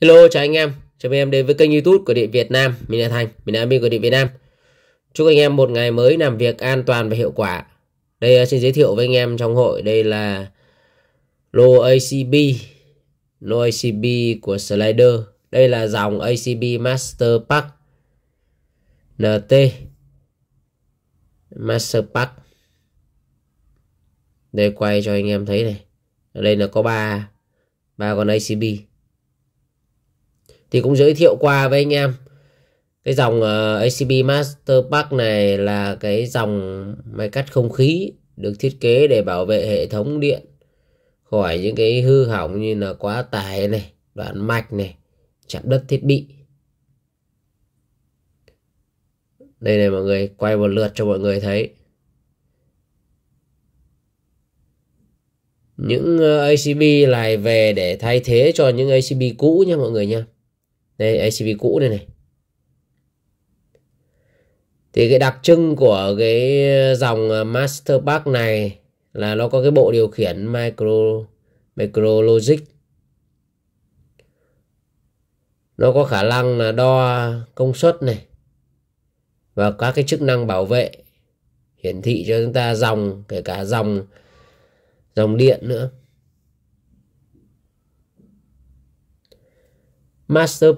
Hello chào anh em, chào mừng em đến với kênh YouTube của Điện Việt Nam. Mình là Thành, mình là admin của Điện Việt Nam. Chúc anh em một ngày mới làm việc an toàn và hiệu quả. Đây ờ, xin giới thiệu với anh em trong hội đây là lô ACB, lô ACB của Slider. Đây là dòng ACB Master Pack NT Master Pack. Đây quay cho anh em thấy này. Ở đây là có ba ba con ACB thì cũng giới thiệu qua với anh em cái dòng uh, ờ, ACB Master Pack này là cái dòng máy cắt không khí được thiết kế để bảo vệ hệ thống điện khỏi những cái hư hỏng như là quá tải này, đoạn mạch này, chạm đất thiết bị. Đây này mọi người, quay một lượt cho mọi người thấy. Những ờ, ACB này về để thay thế cho những ACB cũ nha mọi người nha đây ACV cũ đây này thì cái đặc trưng của cái dòng ờ, master này là nó có cái bộ điều khiển micro micro logic nó có khả năng là đo công suất này và các cái chức năng bảo vệ hiển thị cho chúng ta dòng kể cả dòng dòng điện nữa Master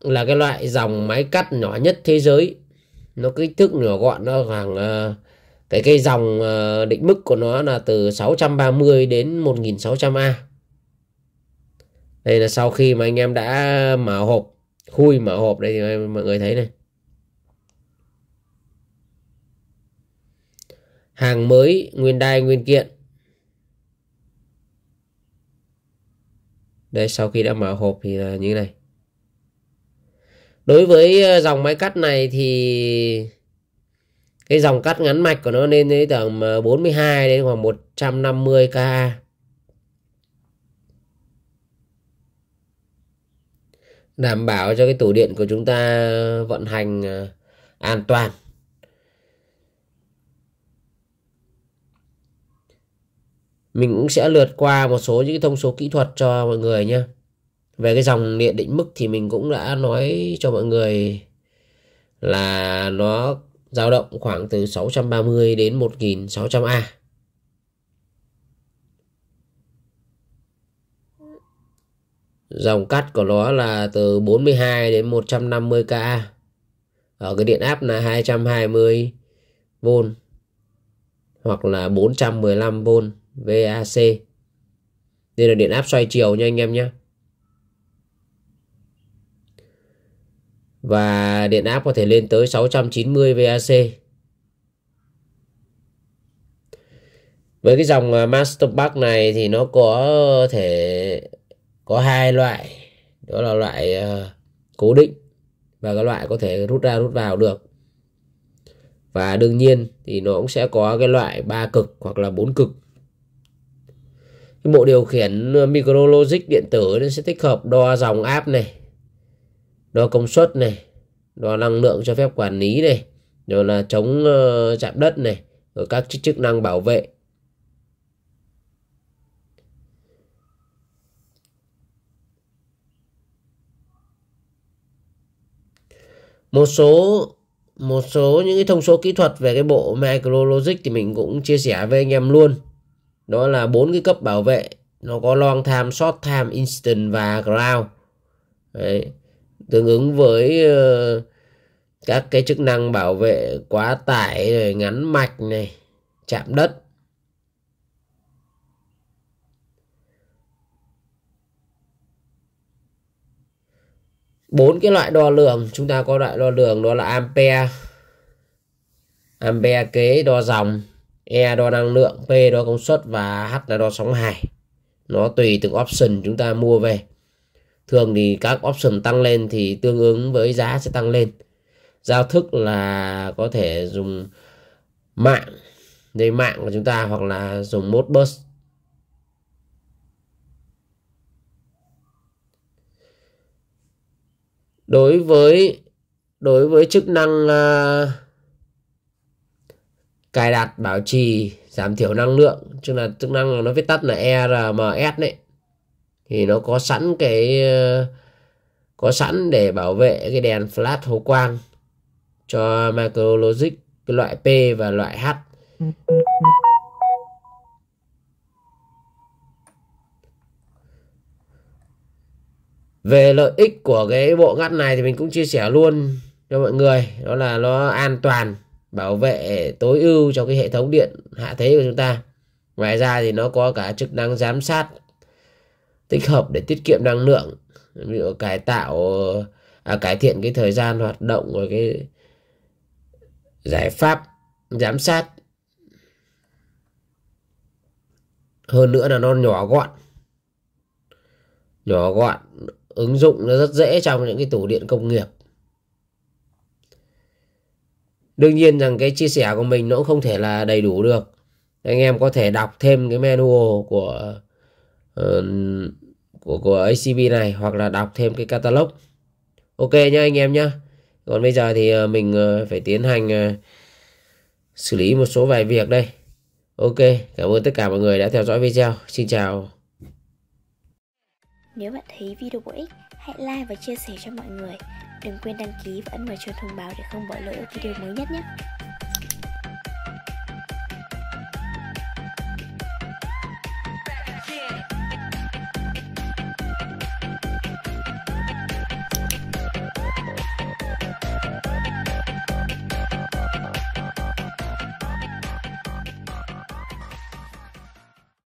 là cái loại dòng máy cắt nhỏ nhất thế giới nó kích thước nhỏ gọn nó khoảng ờ, cái cái dòng ờ, định mức của nó là từ 630 đến 1600A đây là sau khi mà anh em đã mở hộp khui mở hộp đây thì mọi người thấy này hàng mới nguyên đai nguyên kiện đây sau khi đã mở hộp thì là như này đối với ờ, dòng máy cắt này thì cái dòng cắt ngắn mạch của nó lên đến tầm 42 ờ, đến khoảng 150 k đảm bảo cho cái tủ điện của chúng ta vận hành ờ, an toàn mình cũng sẽ lượt qua một số những thông số kỹ thuật cho mọi người nhé về cái dòng điện định mức thì mình cũng đã nói cho mọi người là nó dao động khoảng từ 630 đến 1600A. Dòng cắt của nó là từ 42 đến 150 ka Ở cái điện áp là 220V hoặc là 415V VAC. Đây là điện áp xoay chiều nha anh em nhé. và điện áp có thể lên tới 690 VAC. Với cái dòng à, Master Park này thì nó có thể có hai loại, đó là loại à, cố định và cái loại có thể rút ra rút vào được. Và đương nhiên thì nó cũng sẽ có cái loại ba cực hoặc là bốn cực. Cái bộ điều khiển à, micro logic điện tử nó sẽ tích hợp đo dòng áp này, đo công suất này đo năng lượng cho phép quản lý này rồi là chống ờ, chạm đất này rồi các chức năng bảo vệ một số một số những cái thông số kỹ thuật về cái bộ micrologic thì mình cũng chia sẻ với anh em luôn đó là bốn cái cấp bảo vệ nó có long time short time instant và ground Đấy tương ứng với ờ, các cái chức năng bảo vệ quá tải này, ngắn mạch này chạm đất bốn cái loại đo lường chúng ta có loại đo lường đó là ampere ampere kế đo dòng e đo năng lượng p đo công suất và h là đo sóng hài nó tùy từng option chúng ta mua về thường thì các option tăng lên thì tương ứng với giá sẽ tăng lên giao thức là có thể dùng mạng dây mạng của chúng ta hoặc là dùng Modbus đối với đối với chức năng uh, cài đặt bảo trì giảm thiểu năng lượng chứ là chức năng nó viết tắt là ERMS đấy thì nó có sẵn cái ờ, có sẵn để bảo vệ cái đèn flash hố quang cho micrologic cái loại P và loại H về lợi ích của cái bộ ngắt này thì mình cũng chia sẻ luôn cho mọi người đó là nó an toàn bảo vệ tối ưu cho cái hệ thống điện hạ thế của chúng ta ngoài ra thì nó có cả chức năng giám sát tích hợp để tiết kiệm năng lượng ví dụ cải tạo à, cải thiện cái thời gian hoạt động rồi cái giải pháp giám sát hơn nữa là nó nhỏ gọn nhỏ gọn ứng dụng nó rất dễ trong những cái tủ điện công nghiệp đương nhiên rằng cái chia sẻ của mình nó cũng không thể là đầy đủ được anh em có thể đọc thêm cái manual của Ờ, của của ACB này hoặc là đọc thêm cái catalog ok nhá anh em nhá còn bây giờ thì ờ, mình ờ, phải tiến hành xử lý một số vài việc đây ok cảm ơn tất cả mọi người đã theo dõi video xin chào nếu bạn thấy video bổ ích hãy like và chia sẻ cho mọi người đừng quên đăng ký và ấn vào chuông thông báo để không bỏ lỡ video mới nhất nhé